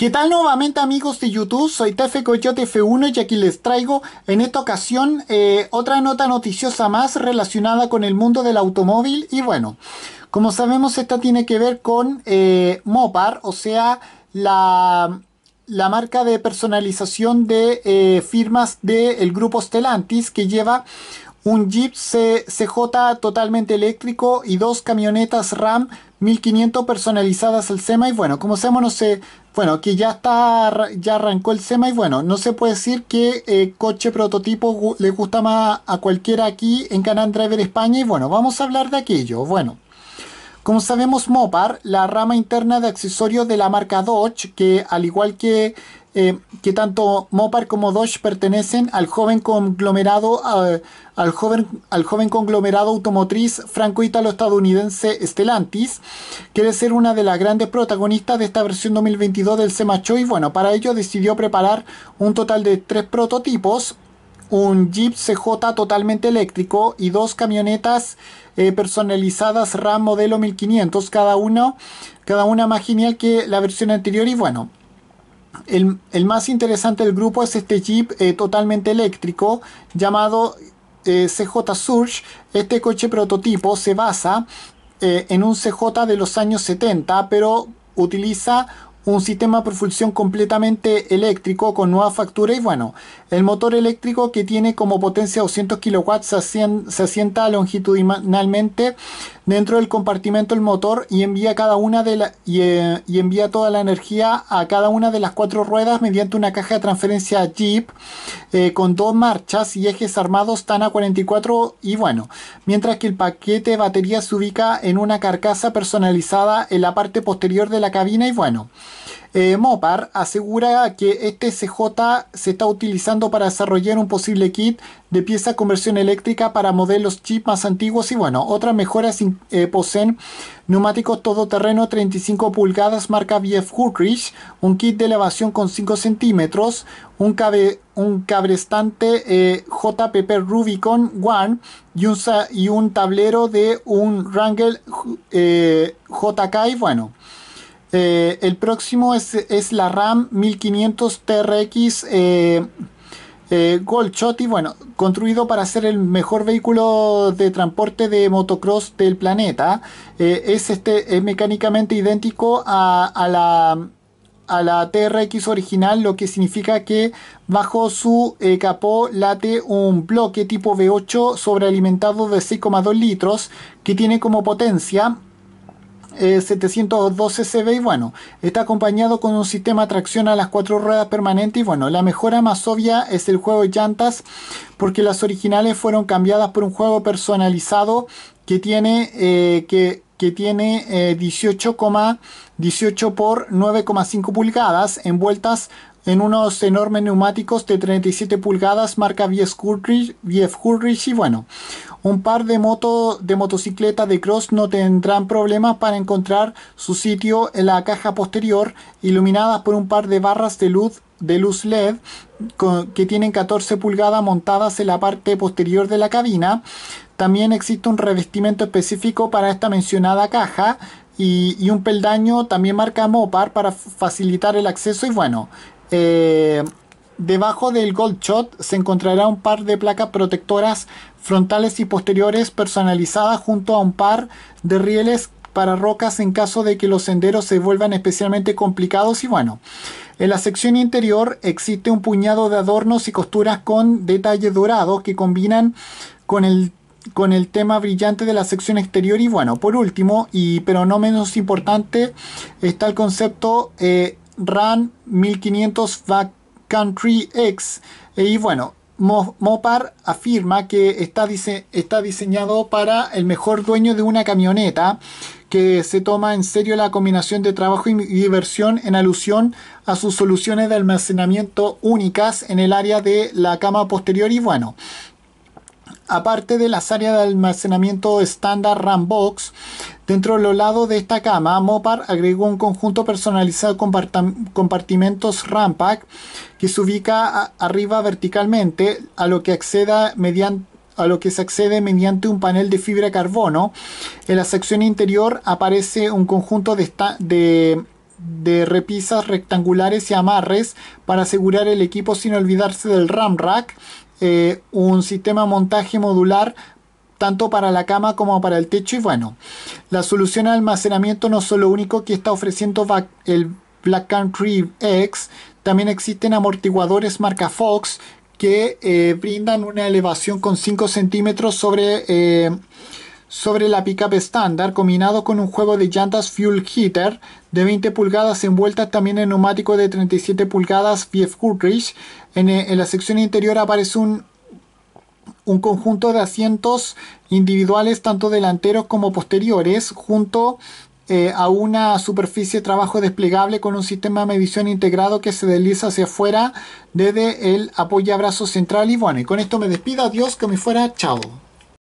¿Qué tal nuevamente amigos de YouTube? Soy Tefe Coyote F1 y aquí les traigo en esta ocasión eh, otra nota noticiosa más relacionada con el mundo del automóvil y bueno, como sabemos esta tiene que ver con eh, Mopar, o sea, la, marca de personalización de eh, firmas del grupo Stellantis que lleva un Jeep CJ totalmente eléctrico y dos camionetas RAM 1500 personalizadas al SEMA y bueno, como sabemos no sé, bueno, que ya está ya arrancó el SEMA y bueno, no se puede decir que eh, coche prototipo le gusta más a cualquiera aquí en Canal Driver España y bueno, vamos a hablar de aquello. Bueno, como sabemos Mopar, la rama interna de accesorios de la marca Dodge, que al igual que eh, que tanto Mopar como Dodge pertenecen al joven conglomerado al, joven, al joven conglomerado automotriz franco italo estadounidense Stellantis. Quiere ser una de las grandes protagonistas de esta versión 2022 del Semacho y bueno, para ello decidió preparar un total de tres prototipos un Jeep CJ totalmente eléctrico y dos camionetas eh, personalizadas RAM modelo 1500 cada cada una más genial que la versión anterior y bueno el, más interesante del grupo es este jeep eh, totalmente eléctrico llamado eh, CJ Surge. Este coche prototipo se basa eh, en un CJ de los años 70, pero utiliza un sistema de propulsión completamente eléctrico con nueva factura y bueno, el motor eléctrico que tiene como potencia 200 kW se, asienta longitudinalmente dentro del compartimento del motor y envía cada una de eh, y, envía toda la energía a cada una de las cuatro ruedas mediante una caja de transferencia Jeep eh, con dos marchas y ejes armados TANA 44 y bueno, mientras que el paquete de batería se ubica en una carcasa personalizada en la parte posterior de la cabina y bueno, eh, Mopar asegura que este CJ se está utilizando para desarrollar un posible kit de pieza conversión eléctrica para modelos chip más antiguos y bueno, otras mejoras eh, poseen neumáticos todoterreno 35 pulgadas marca BF Goodrich, un kit de elevación con 5 centímetros, un, cabrestante eh, JPP Rubicon One y un, tablero de un Wrangler JK y bueno. Eh, el próximo es, la RAM 1500 TRX eh, eh, ...y bueno, construido para ser el mejor vehículo de transporte de motocross del planeta. Eh, es, este, mecánicamente idéntico a, la TRX original, lo que significa que bajo su eh, capó late un bloque tipo V8 sobrealimentado de 6,2 litros que tiene como potencia 712 eh, CB y bueno, está acompañado con un sistema de tracción a las cuatro ruedas permanente y bueno, la mejora más obvia es el juego de llantas porque las originales fueron cambiadas por un juego personalizado que tiene eh, que tiene 18,18 eh, 18 por 9,5 pulgadas envueltas en unos enormes neumáticos de 37 pulgadas marca VF Goodrich, y bueno, un par de moto de motocicleta de cross no tendrán problemas para encontrar su sitio en la caja posterior iluminadas por un par de barras de luz de luz LED que tienen 14 pulgadas montadas en la parte posterior de la cabina. También existe un revestimiento específico para esta mencionada caja y, y un peldaño también marca Mopar para facilitar el acceso y bueno, eh, debajo del Gold Shot se encontrará un par de placas protectoras frontales y posteriores personalizadas junto a un par de rieles para rocas en caso de que los senderos se vuelvan especialmente complicados y bueno. En la sección interior existe un puñado de adornos y costuras con detalle dorado que combinan con el con el tema brillante de la sección exterior y bueno, por último, y pero no menos importante, está el concepto eh, ...RAN 1500 Country X. Y bueno, Mopar afirma que está, está diseñado para el mejor dueño de una camioneta, que se toma en serio la combinación de trabajo y diversión en alusión a sus soluciones de almacenamiento únicas en el área de la cama posterior y bueno. Aparte de las áreas de almacenamiento estándar RAM Box, Dentro de los lados de esta cama, Mopar agregó un conjunto personalizado con compartimentos Rampack que se ubica arriba verticalmente, a lo que acceda mediante a lo que se accede mediante un panel de fibra carbono. En la sección interior aparece un conjunto de, repisas rectangulares y amarres para asegurar el equipo sin olvidarse del RAM rack. Eh, un sistema montaje modular tanto para la cama como para el techo. Y bueno, la solución de almacenamiento no es lo único que está ofreciendo el Black Country X, también existen amortiguadores marca Fox que eh, brindan una elevación con 5 centímetros sobre, eh, sobre la pickup estándar, combinado con un juego de llantas Fuel Heater de 20 pulgadas envueltas también en neumático de 37 pulgadas BF Goodrich. Eh, en la sección interior aparece un un conjunto de asientos individuales tanto delanteros como posteriores junto eh, a una superficie de trabajo desplegable con un sistema de medición integrado que se desliza hacia afuera desde el apoyabrazos central y bueno y con esto me despido adiós que me fuera chao